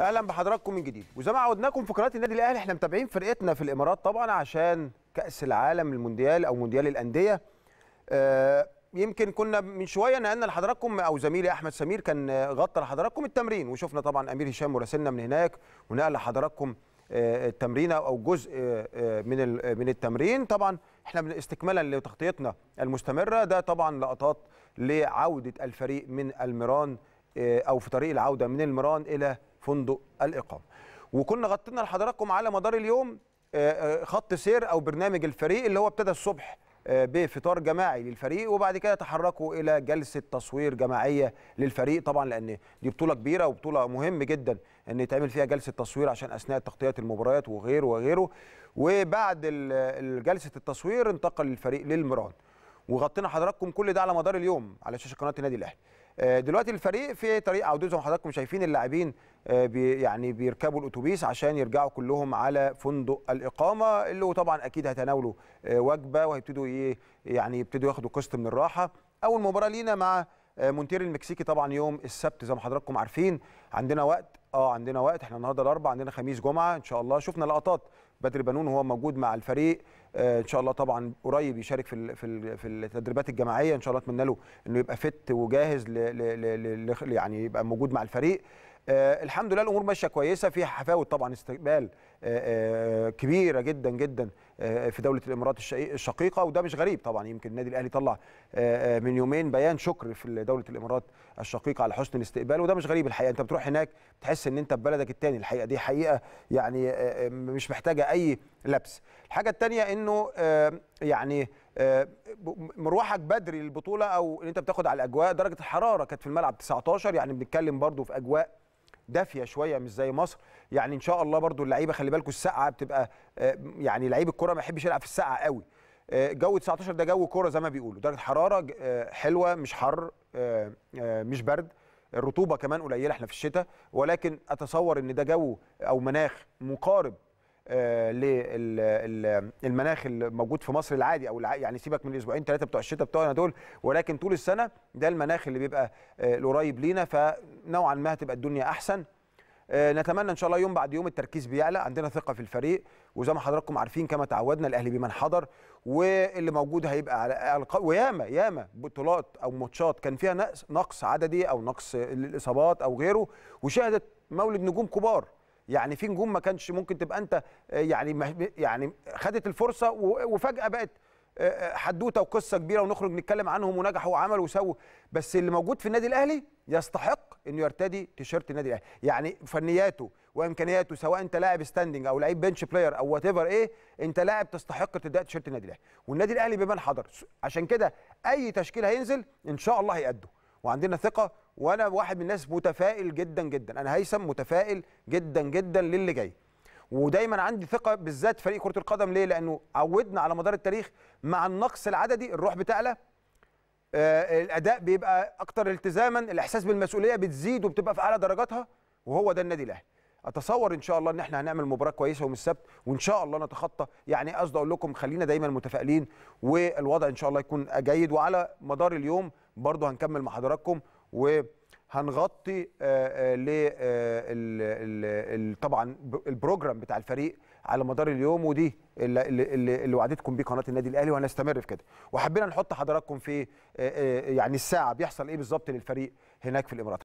اهلا بحضراتكم من جديد وزي ما عودناكم في قناه النادي الاهلي احنا متابعين فرقتنا في الامارات طبعا عشان كاس العالم المونديال او مونديال الانديه آه يمكن كنا من شويه نقلنا لحضراتكم او زميلي احمد سمير كان غطى لحضراتكم التمرين وشفنا طبعا امير هشام مراسلنا من هناك ونقل لحضراتكم آه، التمرين او جزء آه، آه، من من التمرين طبعا احنا استكمالا لتغطيتنا المستمره ده طبعا لقطات لعوده الفريق من الميران او في طريق العوده من الميران الى فندق الاقامه وكنا غطينا لحضراتكم على مدار اليوم آه، آه، خط سير او برنامج الفريق اللي هو ابتدى الصبح آه، بفطار جماعي للفريق وبعد كده تحركوا الى جلسه تصوير جماعيه للفريق طبعا لان دي بطوله كبيره وبطوله مهم جدا ان يتعمل فيها جلسه تصوير عشان اثناء تغطية المباريات وغيره وغيره وبعد جلسه التصوير انتقل الفريق للمران وغطينا حضراتكم كل ده على مدار اليوم على شاشه قناه النادي الاهلي آه، دلوقتي الفريق في طريق زي ما حضراتكم شايفين اللاعبين آه، بي يعني بيركبوا الاتوبيس عشان يرجعوا كلهم على فندق الاقامه اللي طبعا اكيد هيتناولوا آه، وجبه وهيبتدوا ايه يعني يبتدوا ياخدوا قسط من الراحه اول مباراه لينا مع مونتير المكسيكي طبعا يوم السبت زي ما حضراتكم عارفين عندنا وقت اه عندنا وقت احنا النهارده الاربعاء عندنا خميس جمعه ان شاء الله شفنا لقطات بدر بنون وهو موجود مع الفريق آه، ان شاء الله طبعا قريب يشارك في في التدريبات الجماعيه ان شاء الله اتمنى له انه يبقى فت وجاهز يعني يبقى موجود مع الفريق آه، الحمد لله الامور ماشيه كويسه في حفاوه طبعا استقبال آه، كبيره جدا جدا آه، في دوله الامارات الشقيقه وده مش غريب طبعا يمكن النادي الاهلي طلع آه، آه، من يومين بيان شكر في دوله الامارات الشقيقه على حسن الاستقبال وده مش غريب الحقيقه انت بتروح هناك بتحس ان انت في بلدك الثاني الحقيقه دي حقيقه يعني مش محتاجه اي لبس الحاجه الثانيه انه يعني مروحك بدري للبطوله او ان انت بتاخد على الاجواء درجه الحراره كانت في الملعب 19 يعني بنتكلم برضو في اجواء دافيه شويه مش زي مصر يعني ان شاء الله برضو اللعيبه خلي بالكم السقعه بتبقى آه، يعني لعيب الكره ما يحبش يلعب في السقعه قوي آه، جو 19 ده جو كوره زي ما بيقولوا درجه حراره آه، حلوه مش حر مش برد الرطوبه كمان قليله احنا في الشتاء ولكن اتصور ان ده جو او مناخ مقارب للمناخ الموجود في مصر العادي او يعني سيبك من الاسبوعين ثلاثه بتوع الشتاء بتوعنا دول ولكن طول السنه ده المناخ اللي بيبقى القريب لينا ف نوعا ما هتبقى الدنيا احسن آه، نتمنى ان شاء الله يوم بعد يوم التركيز بيعلى عندنا ثقه في الفريق وزي ما حضراتكم عارفين كما تعودنا الاهلي بمن حضر واللي موجود هيبقى على وياما ياما بطولات او ماتشات كان فيها نقص نقص عددي او نقص الاصابات او غيره وشهدت مولد نجوم كبار يعني في نجوم ما كانش ممكن تبقى انت آه، يعني يعني خدت الفرصه وفجاه بقت آه، حدوته وقصه كبيره ونخرج نتكلم عنهم ونجحوا وعملوا وسووا بس اللي موجود في النادي الاهلي يستحق انه يرتدي تيشيرت النادي الاهلي يعني فنياته وامكانياته سواء انت لاعب ستاندنج او لعيب بنش بلاير او وات ايه انت لاعب تستحق تبدأ تيشيرت النادي الاهلي والنادي الاهلي بمن حضر عشان كده اي تشكيل هينزل ان شاء الله هيأدوا وعندنا ثقه وانا واحد من الناس متفائل جدا جدا انا هيثم متفائل جدا جدا للي جاي ودايما عندي ثقه بالذات فريق كره القدم ليه لانه عودنا على مدار التاريخ مع النقص العددي الروح بتعلى آه، الاداء بيبقى اكتر التزاما الاحساس بالمسؤوليه بتزيد وبتبقى في اعلى درجاتها وهو ده النادي الاهلي اتصور ان شاء الله ان احنا هنعمل مباراه كويسه يوم السبت وان شاء الله نتخطى يعني قصدي اقول لكم خلينا دايما متفائلين والوضع ان شاء الله يكون جيد وعلى مدار اليوم برضه هنكمل مع حضراتكم و هنغطي آه، آه، آه، طبعا البروجرام بتاع الفريق على مدار اليوم ودي اللي, اللي, اللي وعدتكم بيه قناه النادي الاهلي وهنستمر في كده وحبينا نحط حضراتكم في يعني الساعه بيحصل ايه بالظبط للفريق هناك في الامارات